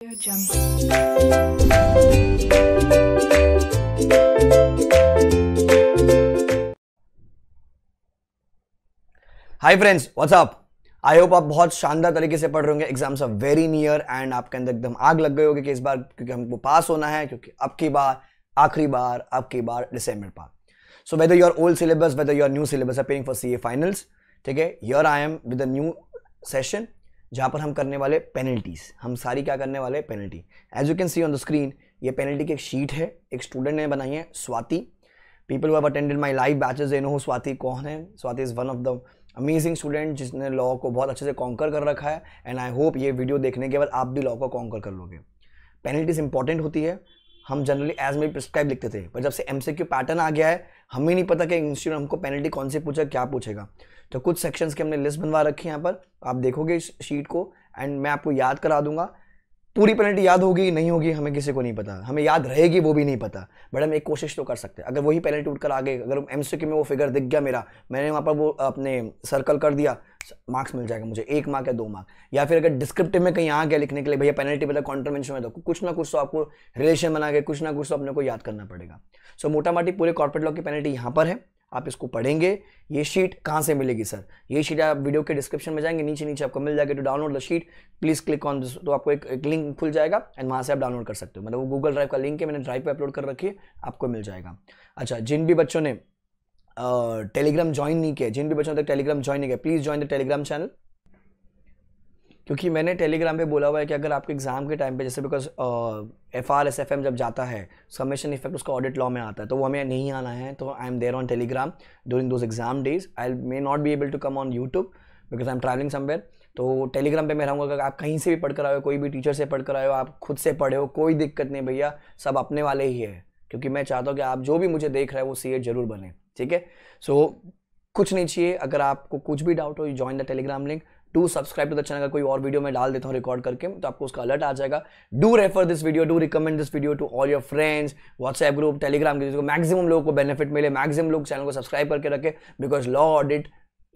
Hi friends what's up I hope आप बहुत शानदार तरीके से पढ़ रहे होंगे exams are very near and आपके अंदर एकदम आग लग गई होगी कि इस बार क्योंकि हमको पास होना है क्योंकि अब की बार आखिरी बार अब की बार December pass so whether your old syllabus whether your new syllabus appearing for C A finals ठीक है your I am with new session जहाँ पर हम करने वाले पेनल्टीज़ हम सारी क्या करने वाले penalty as you can see on the screen ये पेनल्टी की एक शीट है एक स्टूडेंट ने बनाई है Swati people who attended my live batches know Swati कौन है Swati is one of the amazing student जिसने लॉ को बहुत अच्छे से कॉन्कर कर रखा है एंड आई होप ये वीडियो देखने के बाद आप भी लॉ को कॉन्कर कर लोगे पेनल्टीज़ इंपॉर्टेंट होती है हम जनरली एज में प्रिस्क्राइब लिखते थे पर जब से एम पैटर्न आ गया है हमें नहीं पता कि इंस्टीट्यूट हमको पेनल्टी कौन से पूछा क्या पूछेगा तो कुछ सेक्शंस की हमने लिस्ट बनवा रखी है यहाँ पर आप देखोगे इस शीट को एंड मैं आपको याद करा दूंगा पूरी पेनल्टी याद होगी नहीं होगी हमें किसी को नहीं पता हमें याद रहेगी वो भी नहीं पता बट हम एक कोशिश तो कर सकते हैं अगर वही पेनल्टी उठकर आ गए अगर एम में वो फिगर दिख गया मेरा मैंने वहाँ पर वो अपने सर्कल कर दिया मार्क्स मिल जाएगा मुझे एक मार्क या दो मार्क या फिर अगर डिस्क्रिप्टिव में कहीं आ गया लिखने के लिए भैया पेनल्टी बता कॉन्ट्रमेंशन में तो कुछ ना कुछ तो आपको रिलेशन बना के कुछ ना कुछ तो अपने को याद करना पड़ेगा सो मोटा मोटी पूरे कॉर्पोरेट लॉ की पेनल्टी यहाँ पर है आप इसको पढ़ेंगे ये शीट कहाँ से मिलेगी सर ये शीट आप वीडियो के डिस्क्रिप्शन में जाएंगे नीचे नीचे आपको मिल जाएगा to download the sheet please click on this तो आपको एक, एक लिंक खुल जाएगा एंड वहाँ से आप डाउनलोड कर सकते हो मतलब वो गूगल ड्राइव का लिंक है मैंने ड्राइव पर अपलोड कर रखी है आपको मिल जाएगा अच्छा जिन भी बच्चों ने टेलीग्राम ज्वाइन नहीं किया जिन भी बच्चों ने टेलीग्राम ज्वाइन नहीं किया please join the Telegram channel क्योंकि मैंने टेलीग्राम पे बोला हुआ है कि अगर आपके एग्ज़ाम के टाइम पे जैसे because F R S F M जब जाता है सबमिशन इफेक्ट उसका ऑडिट लॉ में आता है तो वो हमें नहीं आना है तो I am there on Telegram during those exam days I may not be able to come on YouTube because I am travelling somewhere तो टेलीग्राम पे मैं रहूँगा अगर आप कहीं से भी पढ़ कर आए हो कोई भी टीचर से पढ़ कर आए हो आप खुद से पढ़े हो कोई दिक्कत नहीं भैया सब अपने वाले ही है क्योंकि मैं चाहता हूँ कि आप जो भी मुझे देख रहे हो वो सी जरूर बने ठीक है सो कुछ नहीं चाहिए अगर आपको कुछ भी डाउट हो you join the Telegram link to subscribe to the channel का कोई और वीडियो मैं डाल देता हूँ रिकॉर्ड करके तो आपको उसका अलर्ट आ जाएगा do refer this video do recommend this video to all your friends WhatsApp group Telegram जिसको मैक्सिमम लोगों को बेनिफिट मिले मैक्सिमम लोग चैनल को सब्सक्राइब करके रखें बिकॉज लॉ ऑडिट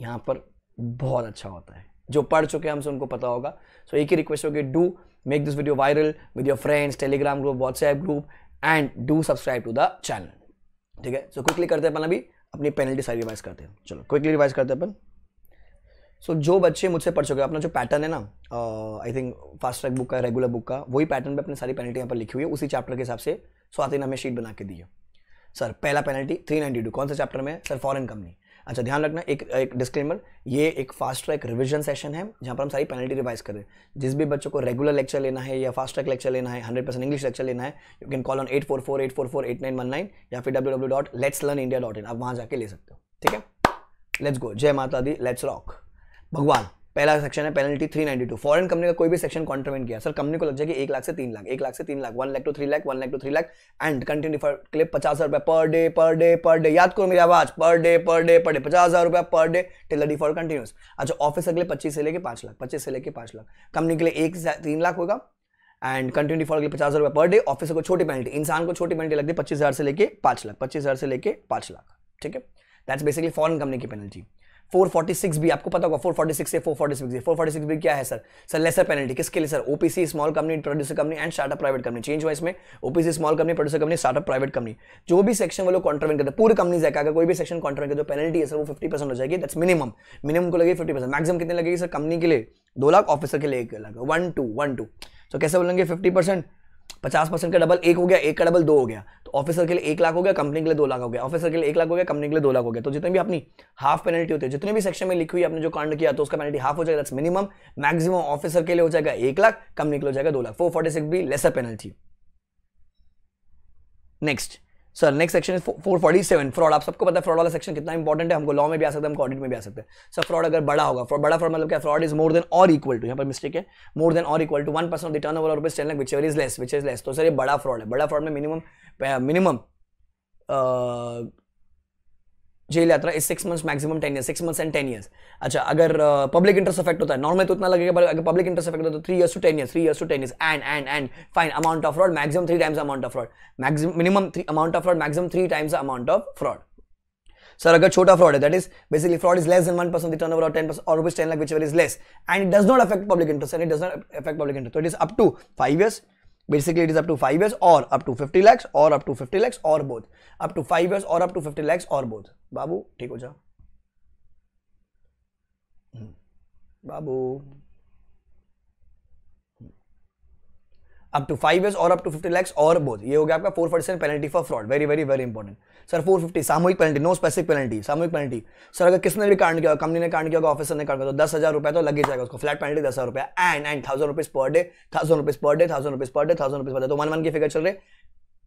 यहाँ पर बहुत अच्छा होता है जो पढ़ चुके हैं हमसे उनको पता होगा सो so, एक ही रिक्वेस्ट होगी do make this video viral with your friends Telegram group WhatsApp group and do subscribe to the channel ठीक है सो क्विकली करते हैं अपन अभी अपनी पेनल्टी सारी रिवाइज करते हैं चलो क्विकली रिवाइज करते हैं अपन सो so, जो बच्चे मुझसे पढ़ चुके हैं अपना जो पैटर्न है ना I think fast track book का रेगुलर बुक का वही पैटर्न पे अपने सारी पेनल्टी यहाँ पर लिखी हुई है उसी चैप्टर के हिसाब से स्वाति ने हमें शीट बना के दी है सर पहला पेनल्टी थ्री नाइन्टी टू कौन से चैप्टर में सर फॉरन कंपनी अच्छा ध्यान रखना एक एक डिस्क्लेमर ये एक फास्ट ट्रैक रिविजन सेशन है जहाँ पर हम सारी पेनल्टी रिवाइज करें जिस भी बच्चों को रेगुलर लेक्चर लेना है या फास्ट ट्रैक लेक्चर लेना है हंड्रेड परसेंट इंग्लिश लेक्चर लेना है you can call on eight four four eight four four eight nine one nine या फिर W W dot let's learn India dot in आप वहाँ जाके ले सकते हो ठीक है लेट्स गो जय माता दी लेट्स रॉक भगवान पहला सेक्शन है पेनल्टी 392 फॉरन कंपनी का कोई भी सेक्शन कॉन्ट्रवेंट किया सर कंपनी को लग जाएगी एक लाख से तीन लाख एक लाख से तीन lakh one lakh two three lakh one lakh two three lakh and continue for clip पचास हजार रुपये per day per day per day याद करो मेरी आवाज per day per day per day पचास हजार रुपये पर डे टिल डी फॉर कंटिन्यूस अच्छा ऑफिस के लिए पच्चीस से लेके पांच लाख पच्चीस से लेके पांच लाख कंपनी के लिए एक तीन लाख होगा एंड कंटिन्यू फॉर के लिए पचास हजार रुपये पर डे ऑफिसर को छोटी पेनल्टी इंसान को छोटी पेनल्टी लगती है पच्चीस हजार से लेके पांच लाख पच्चीस हजार से लेके पांच लाख ठीक है दैट्स बेसिकली फॉरन कंपनी की पेनल्टी 446 भी आपको पता होगा 446 से 446 भी 446 भी क्या है सर सर लेसर पेनल्टी किसके लिए sir OPC small company producer company and startup private company change हुआ इसमें OPC small company producer company startup private company जो भी सेक्शन वो लोग कॉन्ट्रवेंट करते पूरी कंपनी है अगर कोई भी सेक्शन कॉन्ट्रवेंट करते पेनल्टी तो है सर वो फिफ्टी हो जाएगी दैट्स मिनिमम मिनिमम को लगेगी फिफ्टी परसेंट मैक्सिमम कितने लगेगी सर कंपनी के लिए दो लाख ऑफिसर के लिए एक lakh one two one two तो कैसे बोलेंगे फिफ्टी परसेंट पचास परसेंट का डबल एक हो गया एक का डबल दो हो गया तो ऑफिसर के लिए एक लाख हो गया कंपनी के लिए दो लाख हो गया ऑफिसर के लिए एक लाख हो गया कंपनी के लिए दो लाख हो गया तो जितने भी अपनी हाफ पेनल्टी होती है जितने भी सेक्शन में लिखी हुई आपने जो कांड किया तो उसका पेनल्टी हाफ हो जाएगा दैट्स मिनिमम मैक्सिमम ऑफिसर के लिए हो जाएगा एक लाख कंपनी के लिए हो जाएगा दो लाख फोर फोर्टी सिक्स भी lesser penalty next sir next section four forty seven fraud आप सबको पता है फ्रॉड वाला सेक्शन कितना इंपॉर्टेंट है हमको लॉ में भी आ सकता है हमको ऑडिट में भी आ सकते हैं सर फ्रॉड अगर बड़ा होगा फ्रॉड बड़ा फ्रॉड मतलब क्या फ्रॉड इज मोर देन और इक्वल टू यहाँ पर मिस्टेक है मोर देन और equal to one percent of the turnover rupees ten which is less which is less तो सर ये बड़ा फ्रॉड है बड़ा फ्रॉड में मिनिमम मिनिमम जेल यात्रा is six months maximum ten year six months and ten years अच्छा अगर public interest affect होता है नॉर्मल तो उतना लगेगा बट अगर पब्लिक इंटरेस्ट अफेक्ट होता है तो three years to ten years three years to ten years and and and fine amount of fraud maximum three times amount of fraud maxim minimum three amount of fraud maximum three times amount of fraud sir अगर छोटा fraud है that is basically fraud is less than one percent turnover ten percent और rupees ten lakh which is less and it does not affect public interest and it does not affect public interest it is up to five years basically it is up to five years और up to fifty lakhs और up to fifty lakhs और both up to five years और up to fifty lakhs और both बाबू ठीक हो जाओ हम्म। बाबू अप टू फाइव ईयर्स और अप टू फिफ्टी लैक्स और बोध ये हो गया आपका four percent penalty for fraud very very very important sir four fifty सामूहिक पेनल्टी नो स्पेसिफिक पेनल्टी सामूहिक पेनल्टी सर अगर किसने भी कांड किया कंपनी ने कांड किया ऑफिसर ने कांड किया तो दस हज़ार रुपया तो लग ही जाएगा उसको फ्लैट पेनल्टी दस हज़ार रुपया and and thousand rupees per day thousand rupees per day thousand rupees per day thousand rupees per day तो वन वन की फिगर चल रही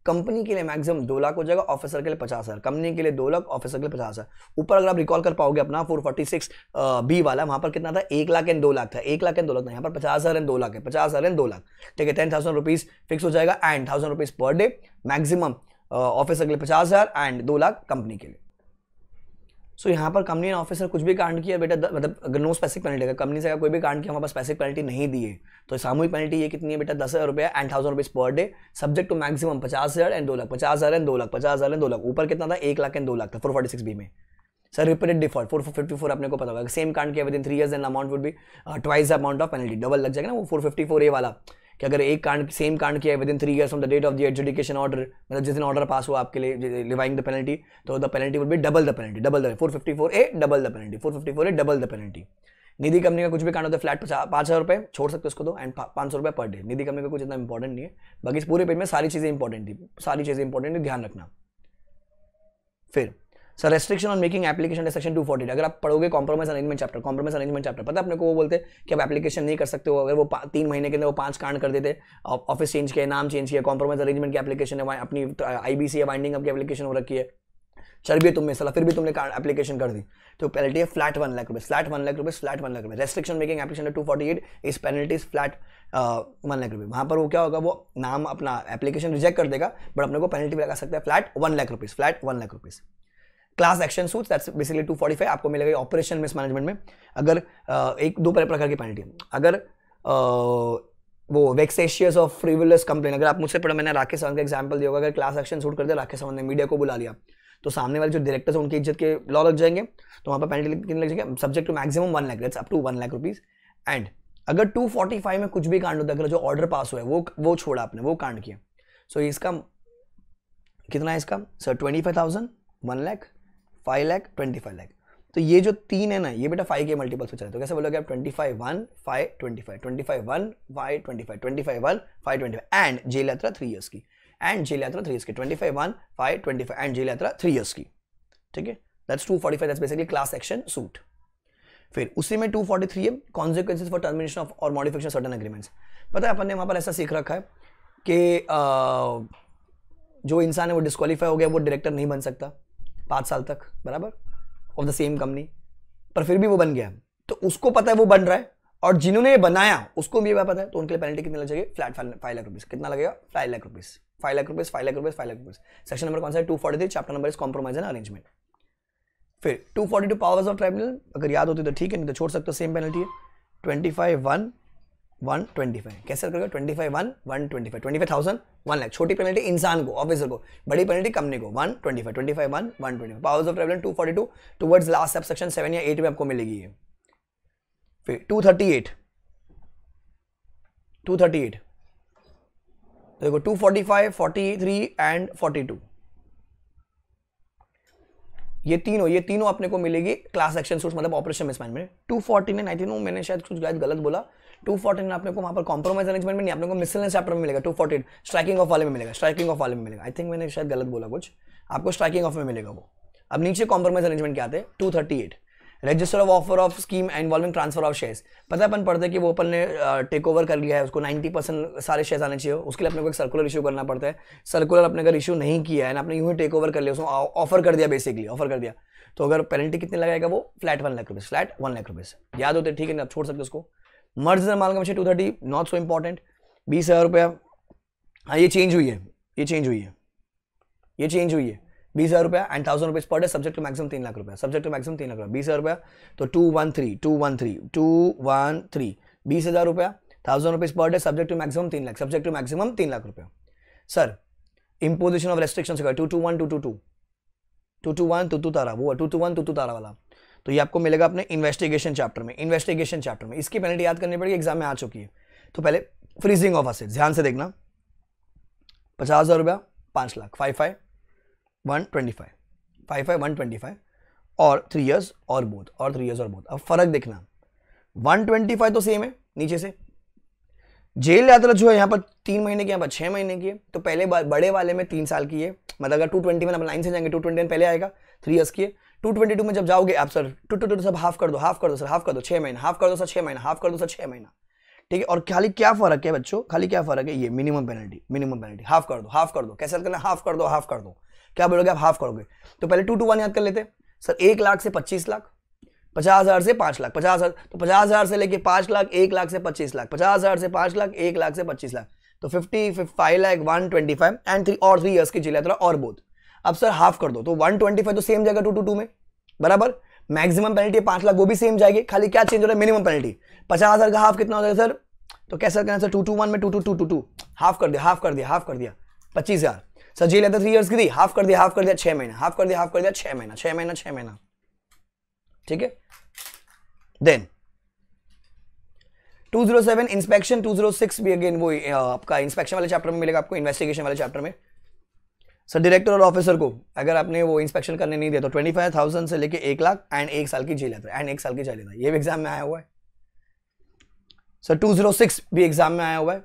कंपनी के लिए मैक्सिमम दो लाख हो जाएगा ऑफिसर के लिए पचास हज़ार कंपनी के लिए दो लाख ऑफिसर के लिए पचास हज़ार ऊपर अगर आप रिकॉल कर पाओगे अपना फोर फोर्टी सिक्स बी वाला वहाँ पर कितना था एक लाख एंड दो लाख था एक लाख एंड दो लाख था यहाँ पर पचास हज़ार एंड दो लाख है पचास हज़ार एंड दो लाख ठीक है टेन थाउजेंड रुपीज़ फिक्स हो जाएगा and thousand rupees per day maximum officer के लिए पचास हज़ार एंड दो लाख कंपनी के लिए सो यहाँ पर कंपनी ने ऑफिसर कुछ भी कांड किया बेटा मतलब अगर नो स्पेसिफिक पेनल्टी अगर कंपनी से अगर कोई भी कांड किया हमारे पास स्पेसिफिक पेनल्टी नहीं दिए तो सामूहिक पेनल्टी ये कितनी है बेटा दस हज़ार रुपया and thousand rupees per day subject to maximum पचास हज़ार एंड दो लाख पचास हज़ार एंड दो लाख पचास हज़ार एंड दो लाख ऊपर कितना था एक लाख एंड दो लाख था फोर फोर्टी सिक्स बी में sir repeated default four fifty four आपने को पता होगा सेम कांड किया within three years and amount would भी twice amount of penalty double लग जाएगा ना वो फोर फिफ्टी फोर ए वाला कि अगर एक कांड सेम कांड किया है within three years on the date of the adjudication order मतलब जिस दिन ऑर्डर पास हुआ आपके लिए लिवाइंग द पेनल्टी तो the penalty would be double the penalty double the four fifty four A double the penalty four fifty four A double the penalty Nidhi company का कुछ भी कांड होता है फ्लैट पाँच हज़ार रुपये छोड़ सकते उसको तो एंड पाँच सौ रुपये पर डे निधि कंपनी का कुछ इतना इंपॉर्टेंट नहीं है बाकी इस पूरे पेज में सारी चीज़ें इंपॉर्टेंट थी सारी चीज़ें इंपॉर्टेंट थी ध्यान रखना फिर sir restriction on making application section two forty अगर आप पढ़ोगे compromise arrangement chapter compromise arrangement chapter पता अपने को वो बोलते कि आप एप्लीकेशन नहीं कर सकते हो अगर वो तीन महीने के अंदर वो पांच कांड कर देते ऑफिस चेंज किया नाम चेंज किया कॉम्प्रोमाइज अरेंजमेंट की एप्लीकेशन है अपनी आई बी सी या बाइंडिंग अपनी एप्लीकेशन हो रखी है चल भी तुमने सला फिर भी तुमने एप्लीकेशन कर दी तो पेनल्टी है फ्लैट वन लाख रुपए फ्लैट वन लाख रुपए फ्लैट वन लाख रुपए restriction making application two forty eight इस पेनल्टी फ्लैट वन लाख रुपए वहाँ पर वो क्या होगा वो नाम अपना एप्लीकेशन रिजेक्ट कर देगा बट अपने को पेनल्टी लगा सकता है flat one lakh rupees flat one lakh rupees class action suit that's basically 245 आपको मिलेगा ऑपरेशन मिसमैनेजमेंट में अगर एक दो प्रकार की पेनल्टी अगर वो वेक्सेशियस ऑफ फ्रीविलस कंप्लेन अगर आप मुझसे पढ़ो मैंने राकेश सावंत का एग्जाम्पल दिया होगा अगर क्लास एक्शन शूट कर दिया राकेश सावंत ने मीडिया को बुला लिया तो सामने वाले जो डायरेक्टर हैं उनकी इज्जत के लॉ लग जाएंगे तो वहाँ पर पेनल्टी कितने लग जाएंगे subject to maximum one lakh that's up to one lakh rupees and अगर 245 में कुछ भी कांड होता है अगर जो ऑर्डर पास हुआ है वो वो छोड़ा आपने वो कांड किया सो so, इसका कितना है इसका sir twenty five thousand one lakh five lakh twenty five lakh तो ये जो तीन है ना ये बेटा फाइव के मल्टीपल्स से चले तो कैसे बोलोगे आप twenty five one five twenty five twenty five one five twenty five twenty five one five twenty five and jail यात्रा थ्री ईयर्स की एंड जेल यात्रा थ्री ईयर्स की twenty five one five twenty five and jail यात्रा three years की ठीक है that's two forty five that's basically class action suit फिर उसी में टू फोर्टी थ्री है कॉन्सिक्वेंसेज फॉर टर्मिनेशन ऑफ और मॉडिफिकेशन सर्टन एग्रीमेंट्स पता है अपन ने वहाँ पर ऐसा सीख रखा है कि जो इंसान है वो डिस्कालीफाई हो गया वो डायरेक्टर नहीं बन सकता पाँच साल तक बराबर ऑफ द सेम कंपनी पर फिर भी वो बन गया तो उसको पता है वो बन रहा है और जिन्होंने ये बनाया उसको भी पता है तो उनके लिए पेनल्टी कितनी लग जाएगी फ्लैट फाइव लाख रुपीज़ कितना लगेगा five lakh rupees five lakh rupees five lakh rupees five lakh rupees section number कौन सा two forty three chapter number इस कॉम्प्रोमाइज एंड अरेंजमेंट फिर two forty two powers of tribunal अगर याद होती तो ठीक है नहीं तो छोड़ सकते हो सेम पेनल्टी है twenty five one one twenty five कैसे करोगे twenty five one one twenty five twenty five thousand one lakh छोटी पेनल्टी इंसान को ऑफिसर को बड़ी पेनल्टी कंपनी को one twenty five twenty five one one twenty five powers of travelling two forty two towards last subsection seven या eight में आपको मिलेगी फिर two thirty eight two thirty eight देखो to forty five forty three and forty two ये तीनों ये तीनों अपने को मिलेगी क्लास एक्शन सूट मतलब ऑपरेशन मिसमैच में two forty nine I think मैंने शायद कुछ गलत गलत बोला टू फोर्टी आपने को वहाँ पर कॉम्प्रोमाइज अरेंजमेंट में नहीं आपने को मिसलेस चैप्टर में मिलेगा टू फोर्टी स्ट्राइकिंग ऑफ वाले में मिलेगा स्ट्राइकिंग ऑफ वाले में मिलेगा आई थिंक मैंने शायद गलत बोला कुछ आपको स्ट्राइकिंग ऑफ में मिलेगा वो अब नीचे कॉम्प्रोमाइज अरेंजमेंट क्या है two thirty eight register of offer of scheme involving transfer of shares पता है अपन पढ़ते कि वो अपन ने टेक ओवर कर लिया है उसको 90 परसेंट सारे शेयर्स आने चाहिए उसके लिए अपने को एक सर्कुलर इशू करना पड़ता है सर्कुलर अपने अगर इशू नहीं किया है ना अपने यूँ ही टेक ओवर कर लिया उसको ऑफर कर दिया बेसिकली ऑफर कर दिया तो अगर पेनल्टी कितने लगाएगा वो flat one lakh rupees flat one lakh rupees याद होते ठीक है ना आप छोड़ सकते उसको merge amalgam two thirty not so important बीस हज़ार रुपया हाँ ये चेंज हुई है ये चेंज हुई है ये चेंज हुई है बीस हज़ार रुपया and thousand rupees per day subject का मैक्सिमम तीन लाख रुपया सब्जेक्ट का मैक्सिमम तीन लाख रुपया बीस हज़ार रुपया तो two one three two one three two one three बीस हज़ार रुपया thousand rupees per day subject to maximum तीन लाख सब्जेक्ट टू मैक्सिमम तीन लाख रुपया sir imposition of restriction two two one two two two two two one two two तारा वो two two one two two तारा वाला तो ये आपको मिलेगा अपने इन्वेस्टिगेशन चैप्टर में इन्वेस्टिगेशन चैप्टर में इसकी पेनल्टी याद करनी पड़ेगी एग्जाम में आ चुकी है तो पहले फ्रीजिंग ऑफ असेट ध्यान से देखना पचास हज़ार रुपया पाँच lakh five five 125 five five one twenty five और थ्री ईयर्स और बोथ और थ्री ईयर्स और बोथ अब फ़र्क देखना वन ट्वेंटी फाइव तो सेम है नीचे से जेल यात्रा जो है यहाँ पर तीन महीने की यहाँ पर छः महीने की है तो पहले बड़े वाले में तीन साल की है मतलब अगर टू ट्वेंटी में आप लाइन से जाएंगे टू ट्वेंटी पहले आएगा थ्री ईयर्स की है टू ट्वेंटी टू में जब जाओगे आप सर टू टू टू सब हाफ कर दो हाफ कर दो सर हाफ कर दो छः महीने हाफ कर दो सर छः महीना हाफ कर दो सर छः महीना ठीक है और खाली क्या फर्क है बच्चों खाली क्या फर्क है ये minimum penalty minimum penalty half कर दो हाफ कर दो कैसे करना हाफ कर दो हाफ कर दो क्या बोलोगे आप हाफ करोगे तो पहले टू टू वन याद कर लेते सर एक लाख से पच्चीस लाख पचास हज़ार से पांच लाख पचास हज़ार तो पचास हज़ार से लेके पांच लाख एक लाख से पच्चीस लाख पचास हज़ार से पांच लाख एक लाख से पच्चीस लाख तो fifty five lakh one twenty five and three और थ्री ईयर्स की जिले थोड़ा और बोध अब सर हाफ कर दो तो वन ट्वेंटी फाइव तो सेम जाएगा टू टू टू में बराबर मैक्सिमम पेनल्टी पांच लाख वो भी सेम जाएगी खाली क्या चेंज हो रहा है मिनिमम पेनल्टी पचास हज़ार का हाफ कितना हो जाएगा सर तो कैसा कहना सर टू टू वन में two two two two two half कर दिया हाफ कर दिया हाफ कर दिया पच्चीस हज़ार सर जी लेता थ्री ईयर्स की थी हाफ कर दिया हाफ कर दिया छह महीना हाफ कर दिया हाफ कर दिया छह महीना छह महीना छह महीना ठीक है देन 207 इंस्पेक्शन 206 भी अगेन वो आपका इंस्पेक्शन वाले चैप्टर में मिलेगा आपको इन्वेस्टिगेशन वाले चैप्टर में सर डायरेक्टर और ऑफिसर को अगर आपने वो इंस्पेक्शन करने नहीं दिया तो 25,000 से लेके एक लाख एंड एक साल की जेल है एंड तो, एक साल की जेल है तो। ये भी एग्जाम में आया हुआ है सर 206 भी एग्जाम में आया हुआ है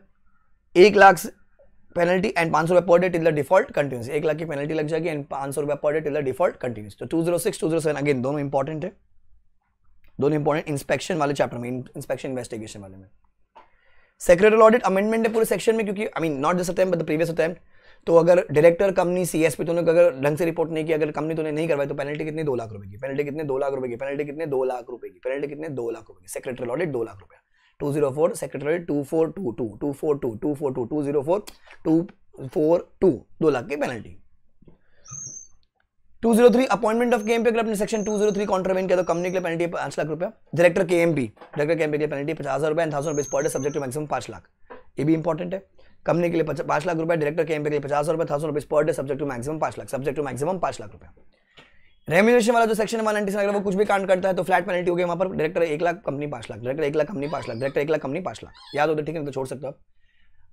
एक लाख पेनल्टी एंड पांच सौ रुपये per day till the default continues एक लाख की पेनल्टी लग जाएगी एंड पांच सौ रुपये per day till the default continues तो two zero six two zero seven again दोनों इंपॉर्टेंट है दोनों इंपॉर्टेंट इंस्पेक्शन वाले चैप्टर में इंस्पेक्शन इन्वेस्टिगेशन वाले में सेक्रेटरी ऑडिट अमेंडमेंट है पूरे सेक्शन में क्योंकि I mean not this attempt but the previous attempt तो अगर director company C S P तो अगर ढंग से रिपोर्ट नहीं की अगर कंपनी तुमने नहीं करवाई तो पेनल्टी कितनी दो लाख रुपए की पेनल्टी कितने दो लाख रुपए की पेनल्टी कितने दो लाख रुपए की पेनल्टी कितने दो लाख रुपए की सेक्रेटरी ऑडिट दो लाख रुपए two secretary two four two two two four two two four two two zero की पेनल्टी 203 अपॉइंटमेंट ऑफ केएमपी अगर आपने सेक्शन 203 कॉन्ट्रावेन किया तो कंपनी के लिए पेनल्टी पांच लाख रुपया डायरेक्टर केएमपी डायरेक्टर केएमपी के लिए पेनल्टी पचास रुपया and thousand rupees per subject maximum पांच लाख ये भी इंपॉर्टेंट है कंपनी के लिए पांच लाख रुपया डायरेक्टर केएमपी के लिए पचास हजार रुपया thousand rupees per day subject to maximum पांच लाख सब्जेक्ट टू मैक्सिमम पांच लाख रुपया रेम्यूनेशन वाला जो सेक्शन वन नाइनटी अगर वो कुछ भी कांड करता है तो फ्लैट पेनल्टी हो गया वहाँ पर डायरेक्टर एक लाख कंपनी पाँच लाख डायरेक्टर एक लाख कंपनी पाँच लाख डायरेक्टर एक लाख कंपनी पांच लाख याद होता तो ठीक है तो छोड़ सकते हो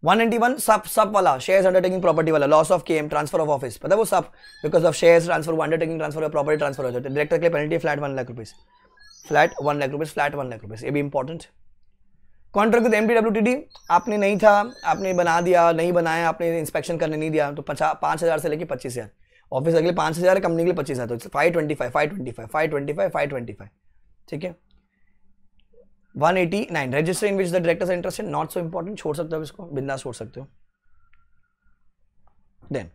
वन नाइनटी वन सब सब वाला शेयर अंडरटेकिंग प्रॉपर्टी वाला loss of came transfer of office पता वो सब because of share transfer undertaking transfer और प्रॉपर्टी ट्रांसफर हो जाते हैं डायरेक्टर के penalty flat one lakh rupees flat one lakh rupees flat one lakh rupees ये भी important contract with M P W T D आपने नहीं था आपने बना दिया नहीं बनाया आपने इंस्पेक्शन करने नहीं दिया तो पचास पाँच हज़ार से लेकर पच्चीस हज़ार ऑफिस अगले पाँच हज़ार कंपनी के लिए पच्चीस हज़ार तो five twenty five five twenty five five twenty five five twenty five ठीक है one eighty nine register in which the directors interest not so important छोड़ सकते हो इसको बिंदा छोड़ सकते हो then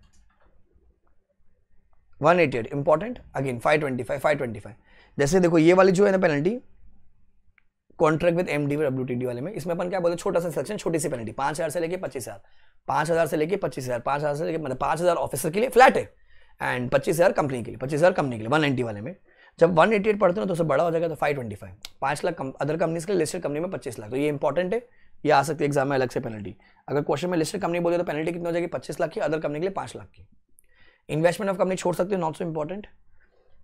188 important again twenty five जैसे देखो ये वाली जो है ना penalty contract with M D W वाले में इसमें अपन क्या हैं छोटा सा सेक्शन छोटी सी पेनल्टी पाँच हज़ार से लेके पच्चीस हज़ार पांच हज़ार से लेके पच्चीस हज़ार पांच हज़ार से लेके मतलब पांच हज़ार ऑफिसर के लिए फ्लैट है एंड पच्चीस हज़ार कंपनी के लिए पच्चीस हज़ार कंपनी के लिए वन नाइन्टी वाले में जब वन एटी एट पढ़ते हो तो उससे बड़ा हो जाएगा तो फाइव ट्वेंटी फाइव पाँच लाख अदर कंपनीज के लिए लिस्टेड कंपनी में पच्चीस लाख तो ये इंपॉर्टेंट है ये आ सकती है एग्जाम में अलग से पेनल्टी अगर क्वेश्चन में लिस्टेड कंपनी बोले तो पेनल्टी कितनी हो जाएगी पच्चीस लाख की अदर कंपनी के लिए पाँच लाख की इन्वेस्टमेंट ऑफ कंपनी छोड़ सकते हो not so important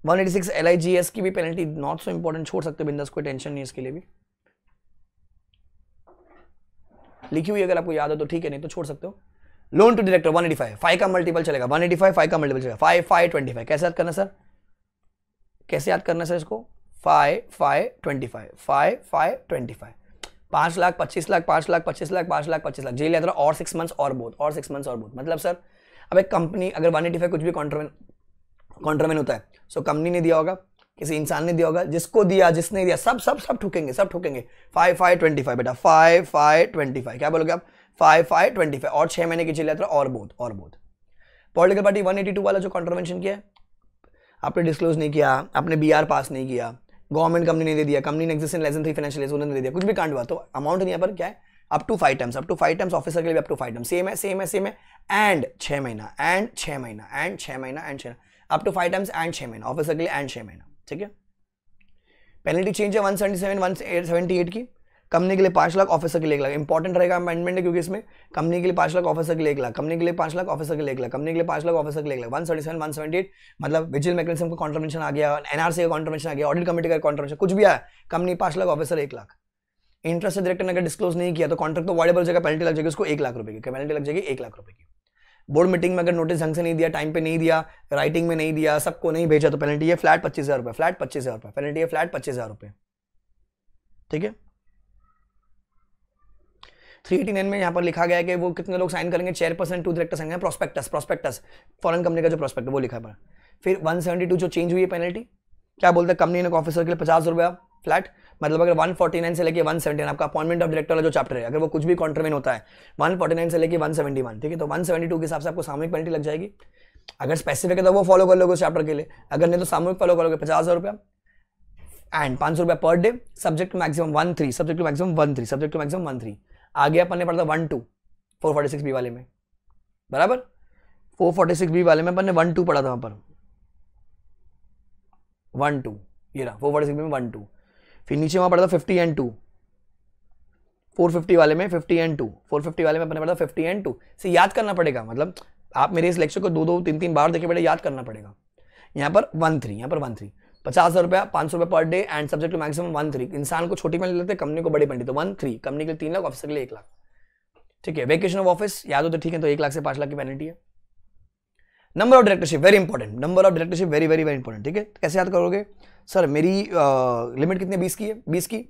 one eighty six L I G S की भी पेनल्टी नॉट सो इंपॉर्टेंट छोड़ सकते हो बिंदस कोई टेंशन नहीं इसके लिए भी लिखी हुई अगर आपको याद हो तो ठीक है नहीं तो छोड़ सकते हो लोन टू डायरेक्टर 185 फाइव का मल्टीपल चलेगा 185 फाइव का मल्टीपल चलेगा फाइव फाइव ट्वेंटी फाइव कैसे याद करना सर कैसे याद करना सर इसको five five twenty five five five twenty five पाँच लाख पच्चीस लाख पाँच लाख पच्चीस लाख पाँच लाख पच्चीस लाख जी लिया और सिक्स मंथ्स और बोथ और सिक्स मंथ्स और बोथ मतलब सर अब एक कंपनी अगर वन एटी फाइव कुछ भी कॉन्ट्रोमेन कॉन्ट्रोमेन होता है सो कंपनी ने दिया होगा किसी इंसान ने दिया होगा जिसको दिया जिसने दिया सब सब सब ठुकेंगे सब ठुकेंगे फाइव फाइव ट्वेंटी फाइव बेटा फाइव फाइव ट्वेंटी फाइव क्या बोलोगे आप फाइव फाइव ट्वेंटी फाइव और छह महीने की जेल यात्रा और बोध और both political party one eighty two वाला जो कॉन्ट्रोवेंशन किया आपने डिस्क्लोज नहीं किया आपने बी आर पास नहीं किया गवर्नमेंट कंपनी ने दे दिया कंपनी ने एग्जिस्टिंग लाइसेंस थी फाइनेंशियल उन्होंने दे दिया कुछ भी कांड हुआ तो अमाउंट नहीं पर क्या है up to five times up to five times officer के लिए up to five times same है सेम है सेम है एंड छह महीना एंड छह महीना एंड छह महीना एंड छः up to five times and छह महीना ऑफिसर के लिए एंड छह महीना ठीक है पेनल्टी चेंज है one seventy seven one seventy eight की कंपनी के लिए पांच लाख ऑफिसर के लिए एक लाख इंपॉर्टेंट रहेगा अमेंडमेंट क्योंकि इसमें कंपनी के लिए पांच लाख ऑफिसर के लिए एक लाख कंपनी के लिए पांच लाख ऑफिसर के लिए एक लाख कंपनी के लिए पांच लाख ऑफिसर के लिए एक lakh one thirty seven one seventy eight मतलब विजिल मैकेनिज्म का कॉन्ट्रमेंशन आ गया एनआरसी का कॉन्ट्रमेशन आ गया ऑडिट कमिटी का कॉन्ट्रमेशन कुछ भी आया कंपनी पांच लाख ऑफिसर एक लाख इंटरेस्ट डायरेक्टर ने अगर डिस्क्लोज नहीं किया तो कॉन्ट्रैक्ट तो वाइडेबल जगह जाएगा पेनल्टी लग जाएगी उसको एक लाख रुपए की पेनल्टी लग जाएगी एक लाख रुपए की बोर्ड मीटिंग में अगर नोटिस ढंग से नहीं दिया टाइम पे नहीं दिया राइटिंग में नहीं दिया सबको नहीं भेजा तो पेनल्टी है फ्लैट पच्चीस हज़ार रुपये फ्लैट पच्चीस हज़ार रुपये पेनल्टी है फ्लैट पच्चीस हज़ार रुपये ठीक है थ्री एटी नाइन में यहाँ पर लिखा गया है कि वो कितने लोग साइन करेंगे चेयरपर्सन टू डायरेक्टर साइन करेंगे प्रोस्पेक्टस प्रोस्पेक्टस फॉरन कंपनी का जो प्रोस्पेक्ट वो लिखा पर फिर वन सेवेंटी टू जो चेंज हुई है पेनल्टी क्या बोलते हैं कंपनी ने ऑफिसर के लिए पचास रुपया फ्लैट मतलब अगर 149 से लेके 179 आपका अपॉइंटमेंट ऑफ डायरेक्टर वाला जो चैप्टर है अगर वो कुछ भी कॉन्ट्रमेंट होता है 149 से लेके 171 ठीक है तो 172 के हिसाब से आपको सामूहिक पेनल्टी लग जाएगी अगर स्पेसिफिक है तो वो फॉलो कर लोगे उस चैप्टर के लिए अगर नहीं तो सामूहिक फॉलो करोगे पचास हज़ार रुपया एंड पाँच सौ रुपया per day subject maximum one three subject maximum one three subject maximum one three आगे अपन ने पढ़ा था one two four forty six B वाले में बराबर फोर फोर्टी सिक्स बी वाले में अपन ने वन टू पढ़ा था वहाँ पर वन टू ये रहा फोर फोर्टी सिक्स में वन टू फिर नीचे वहाँ पढ़ा था fifty and two four fifty वाले में fifty and two four fifty वाले में अपने पढ़ा फिफ्टी एंड टू से याद करना पड़ेगा मतलब आप मेरे इस लेक्चर को दो दो तीन तीन बार देखे बेटे याद करना पड़ेगा यहाँ पर वन थ्री यहाँ पर वन थ्री पचास हज़ार रुपया पांच सौ रुपया per day and subject to maximum one three इंसान को छोटी पेन लेते कंपनी को बड़ी पेन तो वन थ्री कंपनी के लिए तीन लाख ऑफिसर के लिए एक लाख ठीक है वेकेशन ऑफ ऑफिस याद हो तो ठीक है तो एक लाख से पांच लाख की पेनल्टी है number of directorship very important number of directorship very very very important ठीक है कैसे याद करोगे सर मेरी लिमिट कितनी बीस की है बीस की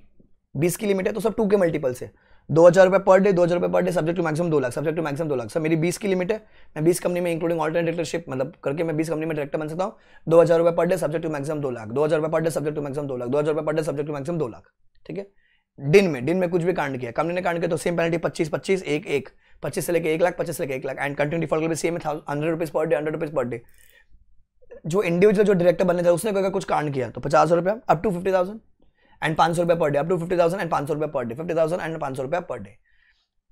बीस की लिमिट है तो सब टू के मल्टीपल से दो हज़ार रुपये पर डे दो हज़ार रुपये per day subject to maximum दो लाख सब्जेक्ट टू मैक्सिमम दो लाख सर मेरी बीस की लिमिट है मैं बीस कंपनी में इंक्लूडिंग ऑल्टर डायरेक्टरशिप मतलब करके मैं बीस कंपनी में डायरेक्टर बन सकता हूँ दो हज़ार रुपये per day subject to maximum दो लाख दो हज़ार रुपये per day subject to maximum दो लाख दो हज़ार रुपये per day subject to maximum दो लाख ठीक है दिन में दिन में कुछ भी कांड किया कंपनी ने कांड किया तो सेम पेनल्टी पच्चीस पच्चीस एक एक पच्चीस से लेकर एक लाख पच्चीस से लेकर एक लाख एंड कंटिन्यू डिफॉल्ट भी same hundred rupees per day hundred rupees per day जो इंडिविजुअल जो डायरेक्टर बनने जाए उसने कुछ कांड किया तो पचास हज़ार रुपया up to fifty thousand and पाँच सौ रुपये per day up to fifty thousand and पांच सौ रुपये per day fifty thousand and पांच सौ रुपये पर डे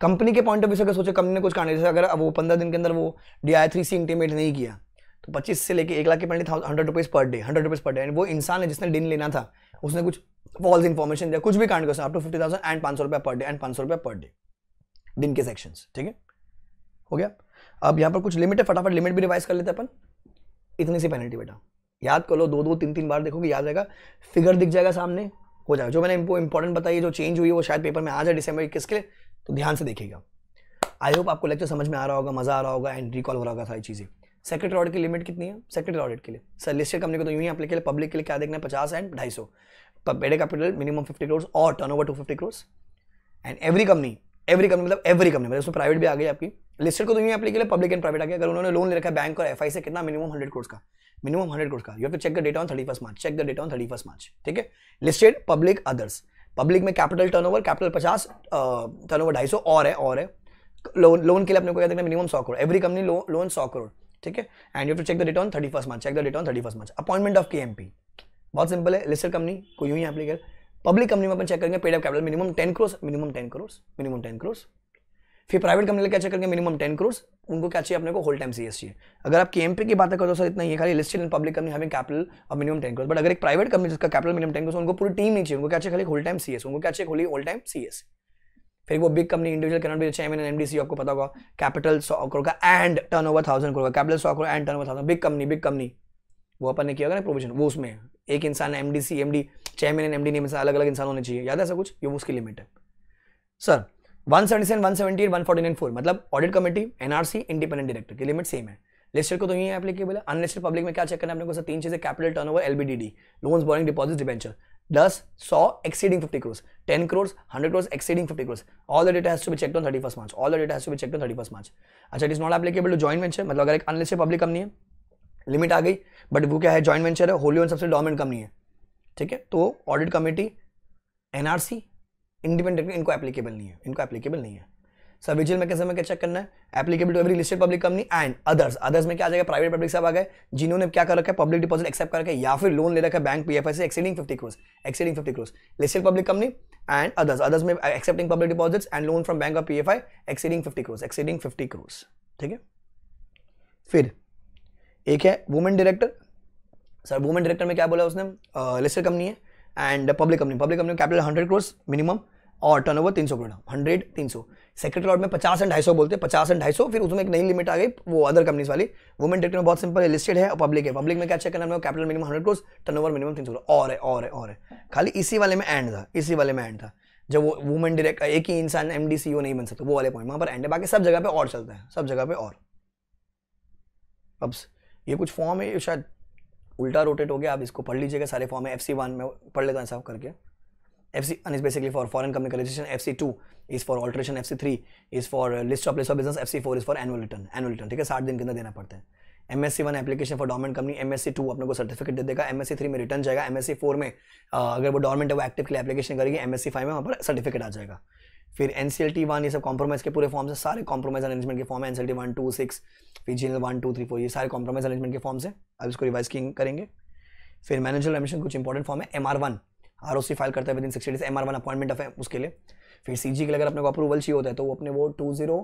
कंपनी के पॉइंट ऑफ व्यू से अगर सोचे कंपनी ने कुछ कहा जैसे अगर वो पंद्रह दिन के अंदर वो D I three C intimate नहीं किया तो पच्चीस से लेकर एक लाख के पंडित hundred rupees per day hundred rupees per day and वो इंसान है जिसने डिन लेना था उसने कुछ फॉल्स इन्फॉर्मेशन दिया कुछ भी कांड कर up to fifty thousand and पांच सौ रुपये पर डे एंड पांच सौ रुपये पर डे दिन के सेक्शन ठीक है हो गया अब यहाँ पर कुछ लिमिट है फटाफट लिमिट भी रिवाइज कर लेते अपन इतनी सी पेनल्टी बेटा याद कर लो दो दो तीन तीन बार देखोगे याद आएगा फिगर दिख जाएगा सामने हो जाएगा जो मैंने इनको इंपॉर्टेंट बताइए जो चेंज हुई है वो शायद पेपर में आ जाए डिसंबर इक्कीस के लिए तो ध्यान से देखिएगा आई होप आपको लेक्चर समझ में आ रहा होगा मज़ा आ रहा होगा एंड रिकॉल हो रहा होगा सारी चीज़ें सेक्रेटरी ऑडिट की लिमिट कितनी है सेक्रेटरी ऑडिट के लिए सर लिस्टेड कंपनी को तो यूँ ही आप लिखे पब्लिक के लिए क्या देखना है पचास एंड ढाई सौ paid capital minimum fifty crore और turnover two fifty crore and every company every company मतलब एवरी कंपनी मतलब उसमें प्राइवेट भी आ गई आपकी लिस्टेड को तुम्हें अप्लाई के लिए पब्लिक एंड प्राइवेट आ गया अगर उन्होंने लोन ले रखा है बैंक और एफ से कितना मिनिमम हंड्रेड कोर्स का मिनिमम हंड्रेड कोर्स का you have to check the date on thirty first March check the date on thirty first March ठीक है लिस्टेड पब्लिक अदर्स पब्लिक में कैपिटल टर्न कैपिटल पचास turnover ढाई और है और है लोन लोन के लिए अपने को क्या देखना मिनिमम सौ करोड़ एवरी कंपनी लोन सौ करोड़ ठीक है and you to check the date on thirty first March check the date on thirty first March appointment of के बहुत सिंपल है लिस्टेड कंपनी को यूं ही एप्लीकेट पब्लिक कंपनी में अपन चेक करेंगे paid of capital minimum ten crores minimum ten crores minimum ten crores फिर private company क्या चेक करेंगे मिनिमम टेन क्रोर्स उनको क्या चाहिए अपने को होल टाइम सी चाहिए अगर आप के की बात करो तो सर इतना ही खाली लिस्टेड इन पब्लिक कंपनी हमें कैपिटल और मिनिमम टेन क्रोर्स बट अगर एक प्राइवेट कंपनी जिसका कैपिटल मिनिमम टेन क्रोर्स उनको पूरी टीम नहीं चाहिए उनको क्या चाहिए खाली होल टाइम सी उनको क्या चाहिए खोली होल टाइम सी फिर वो big company individual cannot be chairman M D C आपको पता होगा कैपिटल सौ करोड़ का and turnover thousand crore का कैपिटल सौ crore and turnover thousand big company big company वो अपन ने किया ना प्रोविजन वो उसमें एक इंसान M D C M D chairman and M D नहीं अलग अलग इंसान होने चाहिए याद है सब कुछ ये उसकी लिमिट है sir one seventy seven one seventy one forty nine four मतलब audit committee NRC independent director की लिमिट सेम है लिस्टेड को तो यही एप्लीकेबल है अनलिस्टेड पब्लिक में क्या चेक करना है आपने को तीन चीजें कैपिटल टर्न ओवर एलबीडीडी लोन्स बोरिंग डिपॉजिट डिबेंचर दस सौ exceeding fifty crores ten crores hundred crores exceeding fifty crores all the data has to be check on thirty first March all the data has to be check on thirty first March अच्छा it is not applicable to joint venture मतलब अगर एक unlisted public company है limit आ गई but वो क्या है जॉइंट वेंचर है होली ओन सबसे डोमिनेंट कंपनी है ठीक है तो ऑडिट कमेटी एनआरसी इंडिपेंडेंट इनको एप्लीकेबल नहीं है इनको एप्लीकेबल नहीं है सर विजिल कैसे में क्या चेक करना है applicable to every listed public company and others others में क्या आ जाएगा प्राइवेट पब्लिक सब आ गए जिन्होंने क्या कर रखा है पब्लिक डिपॉजिट एक्सेप्ट करके या फिर लोन ले रखा है बैंक पीएफआई से exceeding fifty crores exceeding fifty crores listed public company and others others में excepting public deposits and loan from bank F I exceeding fifty crores exceeding fifty crores ठीक है फिर एक है women director sir women director में क्या बोला उसने लेसर कंपनी है and public company public company capital hundred crores minimum और टर्न ओवर तीन सौ करोड़ हंड्रेड तीन सौ सेक्रेटरी लॉर्ड में पचास एंड ढाई सौ बोलते हैं पचास एंड ढाई सौ फिर उसमें एक नई लिमिट आ गई वो अदर कंपनीज वाली वुमेन डायरेक्टर में बहुत सिंपल है लिस्टेड है और पब्लिक है पब्लिक में क्या चेक करना है capital minimum hundred crores turnover minimum तीन सौ करोड़ और है और है और है खाली इसी वाले में एंड था इसी वाले में एंड था जब वो वुमेन डायरेक्ट एक ही इंसान एम डी सी ओ नहीं बन सकता वो वाले पॉइंट वहाँ पर एंड है बाकी सब जगह पर और चलता है सब जगह पर और अब्स ये कुछ फॉर्म है शायद उल्टा रोटेट हो गया आप इसको पढ़ लीजिएगा सारे फॉर्म है एफ सी वन में पढ़ लेता हूँ साफ करके F C one is basically for foreign company registration F C two is for alteration F C three is for list of list of business F C four is for annual return annual return ठीक है साठ दिन के अंदर देना पड़ता है M S C one application for dormant company M S C two अपने को सर्टिफिकेट दे देगा एम एस सी थ्री में रिटर्न जाएगा एम एस सी फोर में अगर वो डॉर्मेंट है वो एक्टिव के लिए एप्लीकेशन करेगी एम एस सी फाइव में वहाँ पर सर्टिफिकेट आ जाएगा फिर N C L T one ये सब कॉम्प्रोमाइज़ के पूरे फॉर्म्स हैं सारे कॉम्प्रोमाइज अरेंजमेंट के फॉर्म है N C L T one two six फिर G L one two three four ये सारे कॉम्प्रोमाइज अरेंजमेंट के फॉर्म्स हैं अब इसको रिवाइज करेंगे फिर मैनेजर एडमिशन कुछ इंपॉर्टेंट फॉर्म है M R one R O C file करता है within sixty days M R one appointment of है उसके लिए फिर सी जी के लिए अगर अपने को अप्रूवल चाहिए होता है तो वो अपने वो टू जीरो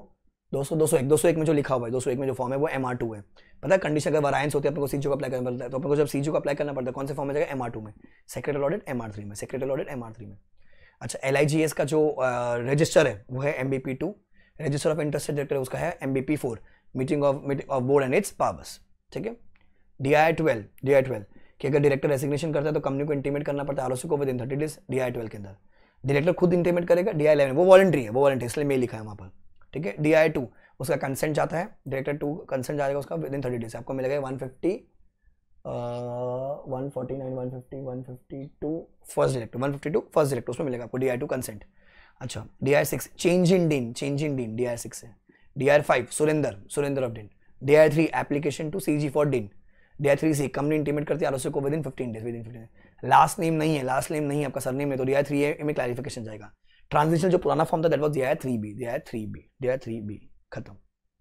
दो सौ दो सौ एक दो सौ एक में जो लिखा हुआ है दो सौ एक में जो फॉर्म है वो एम आर टू है पता है कंडीशन अगर वरायंस होती है अपने को सी जी को अप्लाई करना पड़ता है तो अपने को जब सी जी को अप्लाई करना पड़ता है कौन से फॉर्म में जाएगा एम आर टू में secretary allotted M R three में secretary allotted M R three में अच्छा एल का जो रजिस्टर है वो है M B P two register of interest director उसका है M B P four meeting of meeting of board and its powers ठीक है D I twelve D I twelve कि अगर डायरेक्टर रेजिग्नेशन करता है तो कंपनी को इंटीमेट करना पड़ता है आलोसी को within thirty days D I twelve के अंदर डायरेक्टर खुद इंटीमेट करेगा डी आई इलेवन वो वॉलेंट्री है वो वॉलेंट्री इसलिए मैं लिखा है वहाँ पर ठीक है डी आई टू उसका कंसेंट जाता है डायरेक्टर टू कंसेंट जाएगा उसका विद इन थर्टी डेज आपको मिलेगा one fifty one forty nine two first elect one fifty two first directive उसमें मिलेगा आपको डी आई टू कंसेंट अच्छा D I six change in DIN change in DIN D I six है D R five surrender surrender of DIN D I three application to C G for DIN D I three C company intimate करती है R को within fifteen days within fifteen last name नहीं है last name नहीं है आपका sir name है तो डी आई थ्री ए में क्लैरिफिकेशन जाएगा ट्रांजिशन जो पुराना फॉर्म था that was D I three B D I three B D I three B खत्म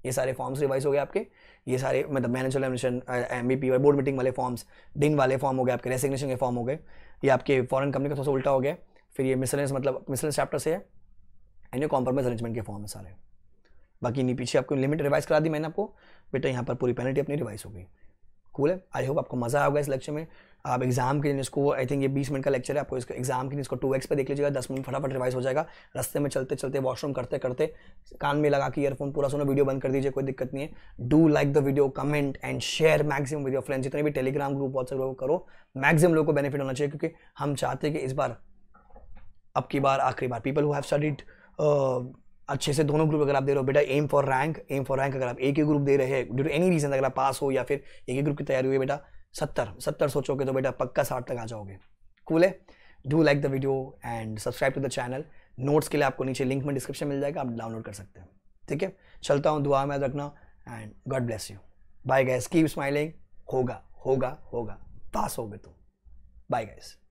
ये सारे फॉर्म्स रिवाइज हो गए आपके ये सारे मतलब manager admission M B P और बोर्ड मीटिंग वाले फॉर्म्स दिन वाले फॉर्म हो गए आपके रेसिग्नेशन के फॉर्म हो गए ये आपके फॉरन कंपनी का थोड़ा सा उल्टा हो गया फिर ये मिसलेंस मतलब मिसलेंस चैप्टर से है एंड ये कॉम्प्रोमाइज अरेंजमेंट के फॉर्म है सारे बाकी नहीं पीछे आपको लिमिट रिवाइज करा दी मैंने आपको बेटा यहाँ पर पूरी पेनल्टी अपनी रिवाइज हो गई कूल है आई होप आपको मज़ा गया इस लेक्चर में आप एग्जाम के दिन इसको आई थिंक ये बीस मिनट का लेक्चर है आपको इसका एग्जाम के दिन इसको टू एक्स पर देख लीजिएगा दस मिनट फटाफट रिवाइज हो जाएगा रास्ते में चलते चलते वॉशरूम करते करते कान में लगा के ईयरफोन पूरा सुनो वीडियो बंद कर दीजिए कोई दिक्कत नहीं है do like the video comment and share maximum with your friends जितने भी टेलीग्राम ग्रुप व्हाट्सएप लोग करो मैक्सिमम लोग को बेनिफिट होना चाहिए क्योंकि हम चाहते हैं कि इस बार अब की बार आखिरी बार पीपल हु हैव स्टडीड अच्छे से दोनों ग्रुप अगर आप दे रहे हो बेटा aim for rank aim for rank अगर आप एक ही ग्रुप दे रहे हैं ड्यू टू एनी रीजन अगर आप पास हो या फिर एक ही ग्रुप की तैयारी हुई बेटा सत्तर सत्तर सोचोगे तो बेटा पक्का साठ तक आ जाओगे कूल है do like the video and subscribe to the channel notes के लिए आपको नीचे लिंक में डिस्क्रिप्शन मिल जाएगा आप डाउनलोड कर सकते हैं ठीक है चलता हूँ दुआ में रखना and God bless you bye guys keep smiling होगा होगा होगा पास गए तो बाय गाइस